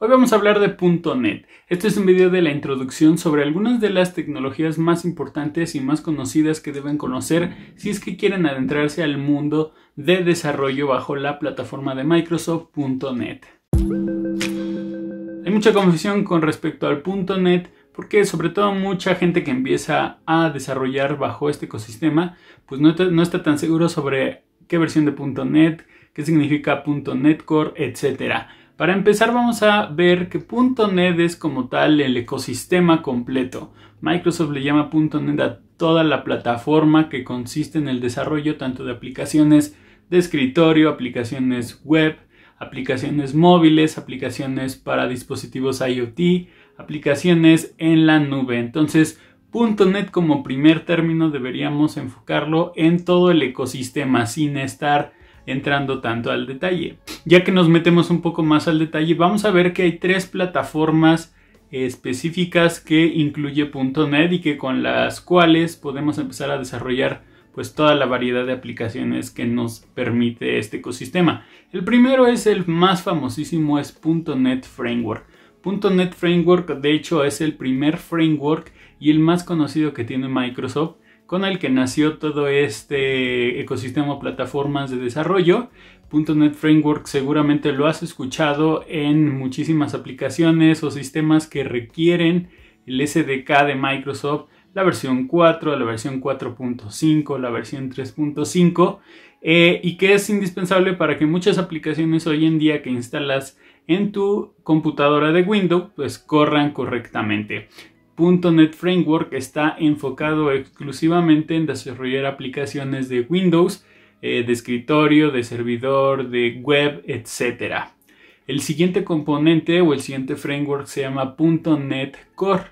Hoy vamos a hablar de .NET. Este es un video de la introducción sobre algunas de las tecnologías más importantes y más conocidas que deben conocer si es que quieren adentrarse al mundo de desarrollo bajo la plataforma de Microsoft .NET. Hay mucha confusión con respecto al .NET porque sobre todo mucha gente que empieza a desarrollar bajo este ecosistema pues no, está tan seguro sobre qué versión de .NET, qué significa .NET Core, etcétera. Para empezar vamos a ver que .NET es como tal el ecosistema completo. Microsoft le llama .NET a toda la plataforma que consiste en el desarrollo tanto de aplicaciones de escritorio, aplicaciones web, aplicaciones móviles, aplicaciones para dispositivos IoT, aplicaciones en la nube. Entonces, .NET como primer término deberíamos enfocarlo en todo el ecosistema sin estar entrando tanto al detalle. Ya que nos metemos un poco más al detalle, vamos a ver que hay tres plataformas específicas que incluye .NET y que con las cuales podemos empezar a desarrollar pues toda la variedad de aplicaciones que nos permite este ecosistema. El primero es el más famosísimo es .NET Framework. .NET Framework de hecho es el primer framework y el más conocido que tiene Microsoft con el que nació todo este ecosistema de plataformas de desarrollo. .NET Framework seguramente lo has escuchado en muchísimas aplicaciones o sistemas que requieren el SDK de Microsoft, la versión 4, la versión 4.5, la versión 3.5, eh, y que es indispensable para que muchas aplicaciones hoy en día que instalas en tu computadora de Windows pues corran correctamente. .NET Framework está enfocado exclusivamente en desarrollar aplicaciones de Windows, eh, de escritorio, de servidor, de web, etc. El siguiente componente o el siguiente framework se llama .NET Core.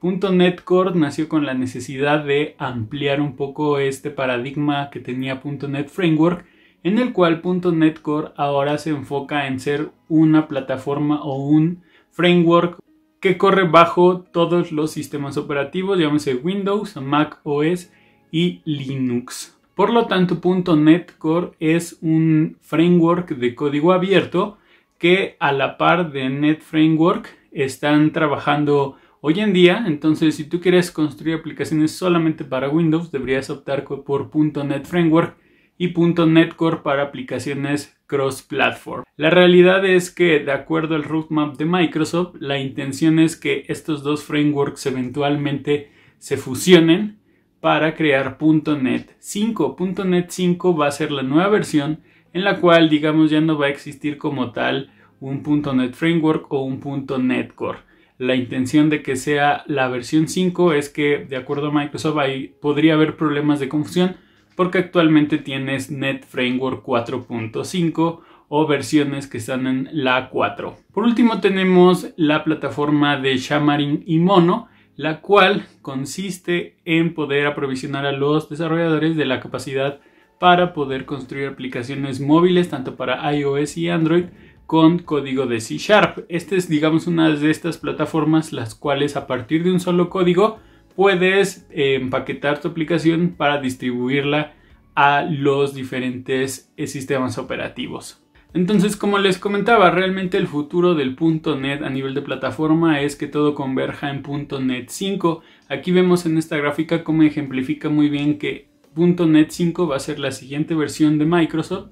.NET Core nació con la necesidad de ampliar un poco este paradigma que tenía .NET Framework, en el cual .NET Core ahora se enfoca en ser una plataforma o un framework que corre bajo todos los sistemas operativos, llámese Windows, Mac OS y Linux. Por lo tanto, .NET Core es un framework de código abierto que a la par de .NET Framework están trabajando hoy en día. Entonces, si tú quieres construir aplicaciones solamente para Windows, deberías optar por .NET Framework y .NET Core para aplicaciones cross-platform. La realidad es que, de acuerdo al roadmap de Microsoft, la intención es que estos dos frameworks eventualmente se fusionen para crear .NET 5. .NET 5 va a ser la nueva versión en la cual, digamos, ya no va a existir como tal un .NET Framework o un .NET Core. La intención de que sea la versión 5 es que, de acuerdo a Microsoft, ahí podría haber problemas de confusión porque actualmente tienes Net Framework 4.5 o versiones que están en la 4. Por último tenemos la plataforma de Xamarin y Mono, la cual consiste en poder aprovisionar a los desarrolladores de la capacidad para poder construir aplicaciones móviles tanto para iOS y Android con código de C Sharp. Esta es digamos una de estas plataformas las cuales a partir de un solo código puedes eh, empaquetar tu aplicación para distribuirla a los diferentes eh, sistemas operativos. Entonces, como les comentaba, realmente el futuro del .NET a nivel de plataforma es que todo converja en .NET 5. Aquí vemos en esta gráfica cómo ejemplifica muy bien que .NET 5 va a ser la siguiente versión de Microsoft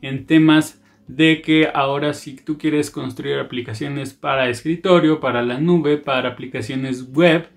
en temas de que ahora si tú quieres construir aplicaciones para escritorio, para la nube, para aplicaciones web,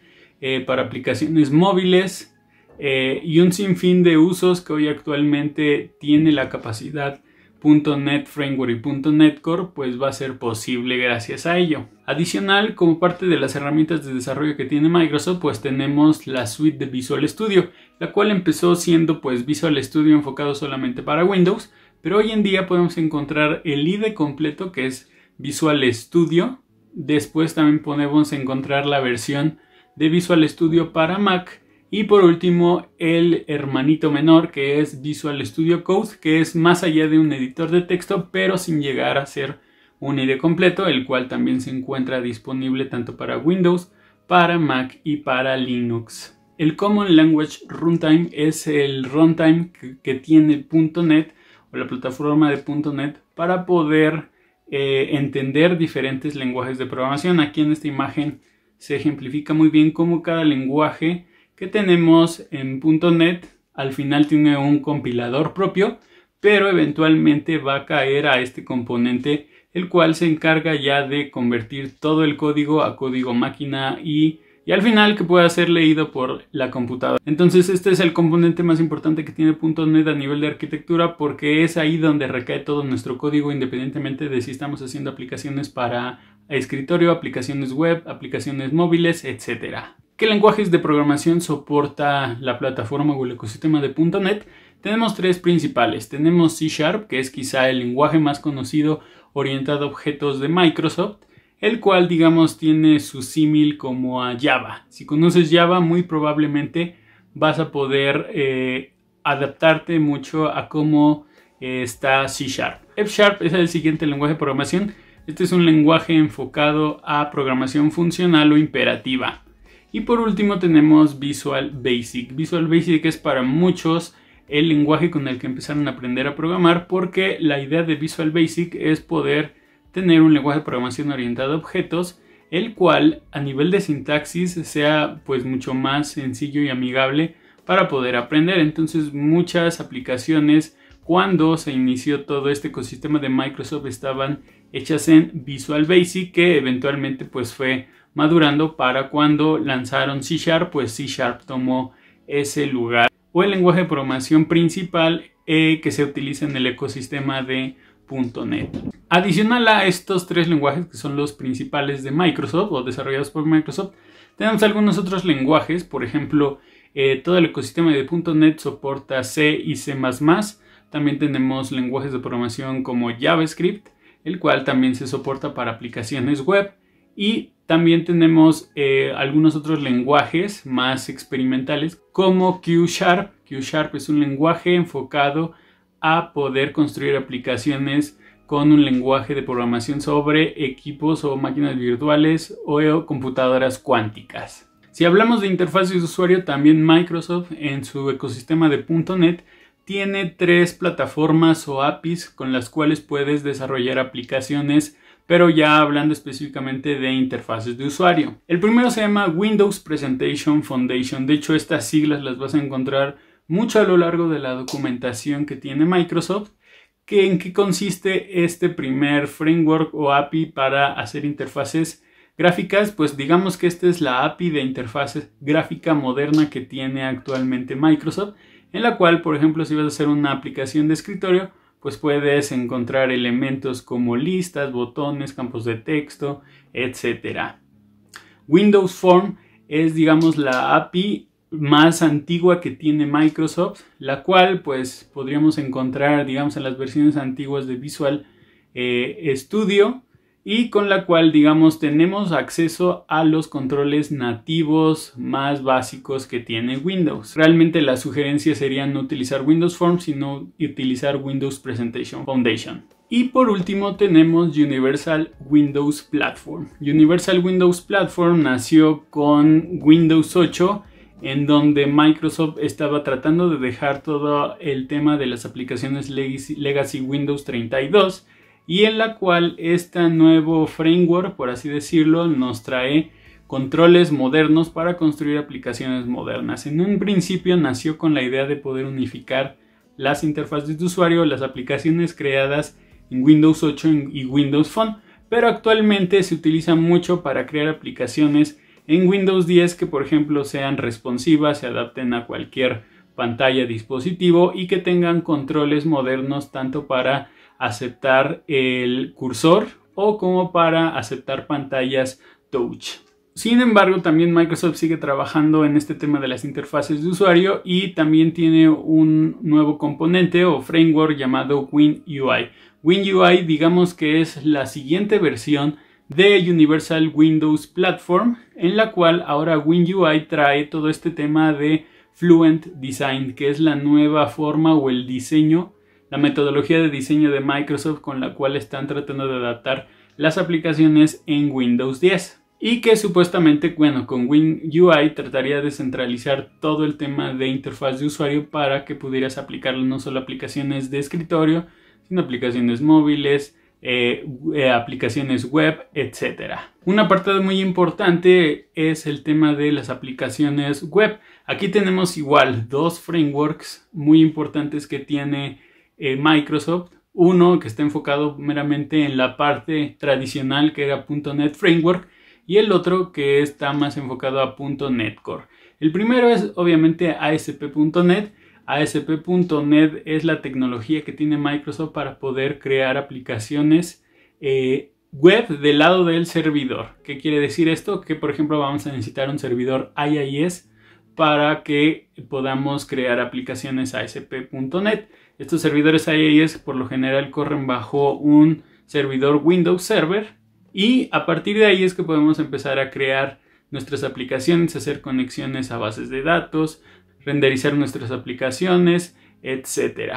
eh, para aplicaciones móviles eh, y un sinfín de usos que hoy actualmente tiene la capacidad .NET Framework y .NET Core pues va a ser posible gracias a ello. Adicional, como parte de las herramientas de desarrollo que tiene Microsoft, pues tenemos la suite de Visual Studio, la cual empezó siendo pues Visual Studio enfocado solamente para Windows, pero hoy en día podemos encontrar el IDE completo que es Visual Studio. Después también podemos encontrar la versión de Visual Studio para Mac. Y por último, el hermanito menor que es Visual Studio Code, que es más allá de un editor de texto, pero sin llegar a ser un IDE completo, el cual también se encuentra disponible tanto para Windows, para Mac y para Linux. El Common Language Runtime es el runtime que tiene .NET o la plataforma de .NET para poder eh, entender diferentes lenguajes de programación. Aquí en esta imagen se ejemplifica muy bien cómo cada lenguaje que tenemos en .NET al final tiene un compilador propio, pero eventualmente va a caer a este componente, el cual se encarga ya de convertir todo el código a código máquina y, al final que pueda ser leído por la computadora. Entonces este es el componente más importante que tiene .NET a nivel de arquitectura porque es ahí donde recae todo nuestro código independientemente de si estamos haciendo aplicaciones para escritorio, aplicaciones web, aplicaciones móviles, etc. ¿Qué lenguajes de programación soporta la plataforma o el ecosistema de .NET? Tenemos tres principales. Tenemos C Sharp, que es quizá el lenguaje más conocido orientado a objetos de Microsoft, el cual digamos tiene su símil como a Java. Si conoces Java, muy probablemente vas a poder eh, adaptarte mucho a cómo eh, está C Sharp. F Sharp es el siguiente lenguaje de programación este es un lenguaje enfocado a programación funcional o imperativa. Y por último tenemos Visual Basic. Visual Basic es para muchos el lenguaje con el que empezaron a aprender a programar porque la idea de Visual Basic es poder tener un lenguaje de programación orientado a objetos el cual a nivel de sintaxis sea pues mucho más sencillo y amigable para poder aprender. Entonces muchas aplicaciones cuando se inició todo este ecosistema de Microsoft estaban hechas en Visual Basic que eventualmente pues fue madurando para cuando lanzaron C Sharp, pues C Sharp tomó ese lugar. O el lenguaje de programación principal eh, que se utiliza en el ecosistema de .NET. Adicional a estos tres lenguajes que son los principales de Microsoft o desarrollados por Microsoft, tenemos algunos otros lenguajes, por ejemplo, eh, todo el ecosistema de .NET soporta C y C++, también tenemos lenguajes de programación como JavaScript, el cual también se soporta para aplicaciones web y también tenemos eh, algunos otros lenguajes más experimentales como Q Sharp. Q es un lenguaje enfocado a poder construir aplicaciones con un lenguaje de programación sobre equipos o máquinas virtuales o computadoras cuánticas. Si hablamos de interfaces de usuario, también Microsoft en su ecosistema de .NET tiene tres plataformas o APIs con las cuales puedes desarrollar aplicaciones, pero ya hablando específicamente de interfaces de usuario. El primero se llama Windows Presentation Foundation. De hecho, estas siglas las vas a encontrar mucho a lo largo de la documentación que tiene Microsoft. Que, ¿En qué consiste este primer framework o API para hacer interfaces? gráficas, pues digamos que esta es la API de interfaces gráfica moderna que tiene actualmente Microsoft en la cual, por ejemplo, si vas a hacer una aplicación de escritorio, pues puedes encontrar elementos como listas, botones, campos de texto, etc. Windows Form es, digamos, la API más antigua que tiene Microsoft, la cual pues podríamos encontrar, digamos, en las versiones antiguas de Visual eh, Studio, y con la cual digamos tenemos acceso a los controles nativos más básicos que tiene Windows. Realmente la sugerencia sería no utilizar Windows Forms sino utilizar Windows Presentation Foundation. Y por último tenemos Universal Windows Platform. Universal Windows Platform nació con Windows 8 en donde Microsoft estaba tratando de dejar todo el tema de las aplicaciones Legacy Windows 32 y en la cual este nuevo framework, por así decirlo, nos trae controles modernos para construir aplicaciones modernas. En un principio nació con la idea de poder unificar las interfaces de usuario, las aplicaciones creadas en Windows 8 y Windows Phone, pero actualmente se utiliza mucho para crear aplicaciones en Windows 10 que por ejemplo sean responsivas, se adapten a cualquier pantalla dispositivo y que tengan controles modernos tanto para aceptar el cursor o como para aceptar pantallas touch. Sin embargo, también Microsoft sigue trabajando en este tema de las interfaces de usuario y también tiene un nuevo componente o framework llamado WinUI. WinUI digamos que es la siguiente versión de Universal Windows Platform, en la cual ahora WinUI trae todo este tema de Fluent Design, que es la nueva forma o el diseño la metodología de diseño de Microsoft con la cual están tratando de adaptar las aplicaciones en Windows 10 y que supuestamente, bueno, con WinUI trataría de centralizar todo el tema de interfaz de usuario para que pudieras aplicar no solo aplicaciones de escritorio, sino aplicaciones móviles, eh, eh, aplicaciones web, etc. Una apartado muy importante es el tema de las aplicaciones web. Aquí tenemos igual dos frameworks muy importantes que tiene eh, Microsoft, uno que está enfocado meramente en la parte tradicional que era .NET Framework y el otro que está más enfocado a .NET Core. El primero es obviamente ASP.NET. ASP.NET es la tecnología que tiene Microsoft para poder crear aplicaciones eh, web del lado del servidor. ¿Qué quiere decir esto? Que por ejemplo vamos a necesitar un servidor IIS para que podamos crear aplicaciones ASP.NET. Estos servidores IIS por lo general corren bajo un servidor Windows Server y a partir de ahí es que podemos empezar a crear nuestras aplicaciones, hacer conexiones a bases de datos, renderizar nuestras aplicaciones, etc.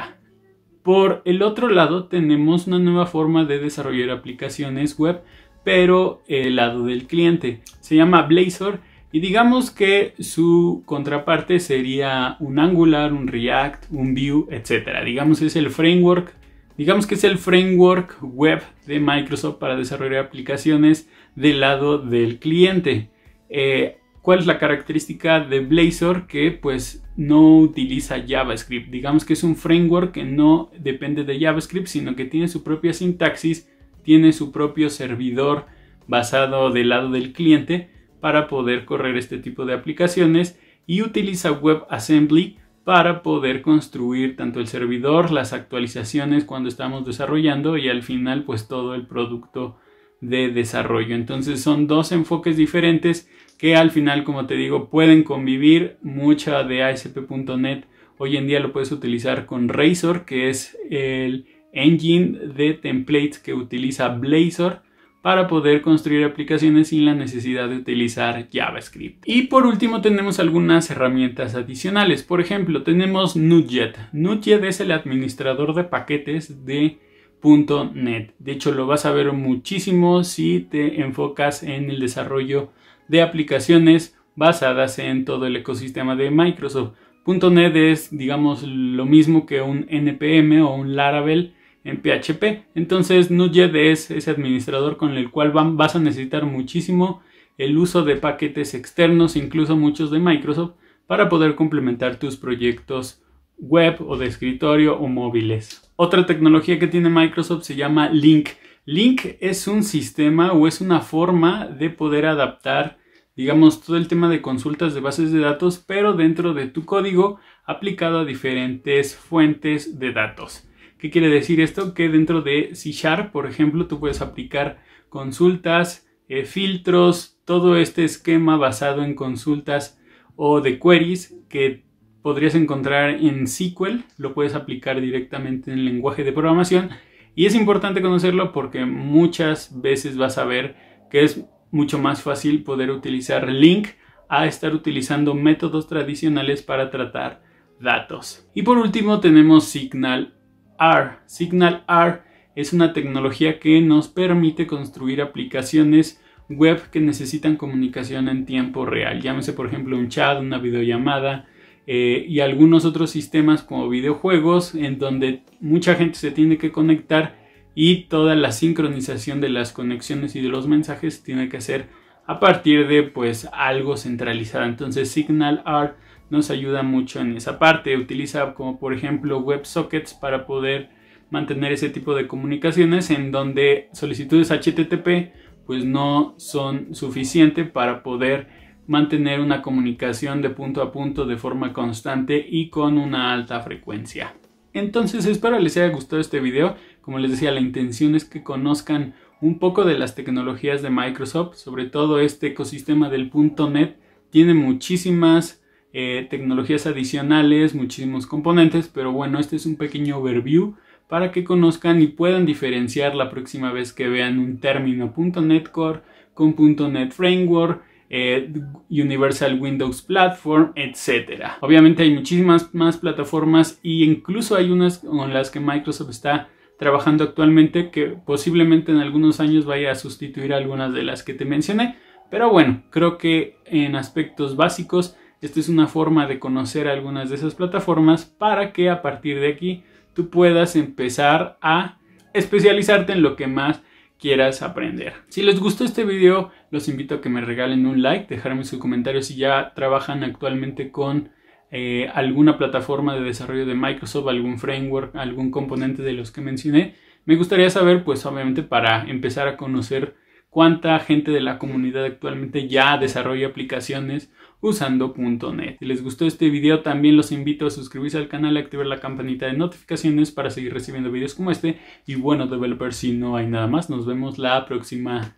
Por el otro lado, tenemos una nueva forma de desarrollar aplicaciones web, pero el lado del cliente. Se llama Blazor y digamos que su contraparte sería un Angular, un React, un Vue, etc. Digamos es el framework, digamos que es el framework web de Microsoft para desarrollar aplicaciones del lado del cliente. Eh, ¿Cuál es la característica de Blazor? Que pues no utiliza JavaScript. Digamos que es un framework que no depende de JavaScript, sino que tiene su propia sintaxis, tiene su propio servidor basado del lado del cliente para poder correr este tipo de aplicaciones y utiliza WebAssembly para poder construir tanto el servidor, las actualizaciones cuando estamos desarrollando y al final pues todo el producto de desarrollo. Entonces son dos enfoques diferentes que al final como te digo pueden convivir. Mucha de ASP.NET hoy en día lo puedes utilizar con Razor que es el engine de templates que utiliza Blazor para poder construir aplicaciones sin la necesidad de utilizar JavaScript. Y por último tenemos algunas herramientas adicionales. Por ejemplo, tenemos NuGet. NuGet es el administrador de paquetes de .NET. De hecho, lo vas a ver muchísimo si te enfocas en el desarrollo de aplicaciones basadas en todo el ecosistema de Microsoft. .NET es, digamos, lo mismo que un NPM o un Laravel, en PHP. Entonces NuGet es ese administrador con el cual vas a necesitar muchísimo el uso de paquetes externos, incluso muchos de Microsoft, para poder complementar tus proyectos web o de escritorio o móviles. Otra tecnología que tiene Microsoft se llama Link. Link es un sistema o es una forma de poder adaptar, digamos, todo el tema de consultas de bases de datos, pero dentro de tu código aplicado a diferentes fuentes de datos. ¿Qué quiere decir esto? Que dentro de C Sharp, por ejemplo, tú puedes aplicar consultas, eh, filtros, todo este esquema basado en consultas o de queries que podrías encontrar en SQL, lo puedes aplicar directamente en el lenguaje de programación y es importante conocerlo porque muchas veces vas a ver que es mucho más fácil poder utilizar link a estar utilizando métodos tradicionales para tratar datos. Y por último tenemos Signal SignalR Signal R es una tecnología que nos permite construir aplicaciones web que necesitan comunicación en tiempo real. Llámese por ejemplo un chat, una videollamada eh, y algunos otros sistemas como videojuegos en donde mucha gente se tiene que conectar y toda la sincronización de las conexiones y de los mensajes tiene que ser a partir de pues algo centralizado. Entonces SignalR nos ayuda mucho en esa parte. Utiliza como por ejemplo WebSockets para poder mantener ese tipo de comunicaciones en donde solicitudes HTTP pues no son suficientes para poder mantener una comunicación de punto a punto de forma constante y con una alta frecuencia. Entonces espero les haya gustado este video. Como les decía, la intención es que conozcan un poco de las tecnologías de Microsoft, sobre todo este ecosistema del .NET. Tiene muchísimas eh, tecnologías adicionales, muchísimos componentes, pero bueno, este es un pequeño overview para que conozcan y puedan diferenciar la próxima vez que vean un término .NET Core con .NET Framework, eh, Universal Windows Platform, etc. Obviamente hay muchísimas más plataformas y incluso hay unas con las que Microsoft está trabajando actualmente que posiblemente en algunos años vaya a sustituir algunas de las que te mencioné, pero bueno, creo que en aspectos básicos esta es una forma de conocer algunas de esas plataformas para que a partir de aquí tú puedas empezar a especializarte en lo que más quieras aprender. Si les gustó este video, los invito a que me regalen un like, dejarme su comentario si ya trabajan actualmente con eh, alguna plataforma de desarrollo de Microsoft, algún framework, algún componente de los que mencioné. Me gustaría saber, pues obviamente para empezar a conocer cuánta gente de la comunidad actualmente ya desarrolla aplicaciones Usando.net. Si les gustó este video también los invito a suscribirse al canal y activar la campanita de notificaciones para seguir recibiendo videos como este. Y bueno developers si no hay nada más nos vemos la próxima